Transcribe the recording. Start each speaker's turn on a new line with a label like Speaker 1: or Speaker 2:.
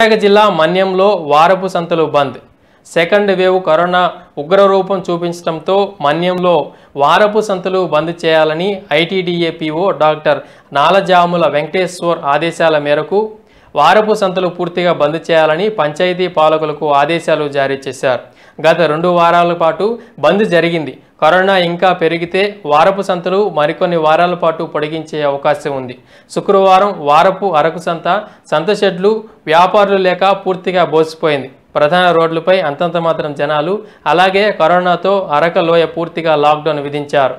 Speaker 1: విశాఖ జిల్లా మన్యంలో వారపు సంతలు బంద్ సెకండ్ వేవ్ కరోనా ఉగ్రరూపం చూపించడంతో మన్యంలో వారపు సంతలు బంద్ చేయాలని ఐటీడీఏపీఓ డాక్టర్ నాలజాముల వెంకటేశ్వర్ ఆదేశాల మేరకు వారపు సంతలు పూర్తిగా బంద్ చేయాలని పంచాయతీ పాలకులకు ఆదేశాలు జారీ చేశారు గత రెండు వారాల పాటు బంద్ జరిగింది కరోనా ఇంకా పెరిగితే వారపు సంతలు మరికొన్ని వారాల పాటు పొడిగించే అవకాశం ఉంది శుక్రవారం వారపు అరకు సంత సంత షెడ్లు వ్యాపారులు లేక పూర్తిగా బోసిపోయింది ప్రధాన రోడ్లపై అంతంత మాత్రం జనాలు అలాగే కరోనాతో అరక లోయ పూర్తిగా లాక్డౌన్ విధించారు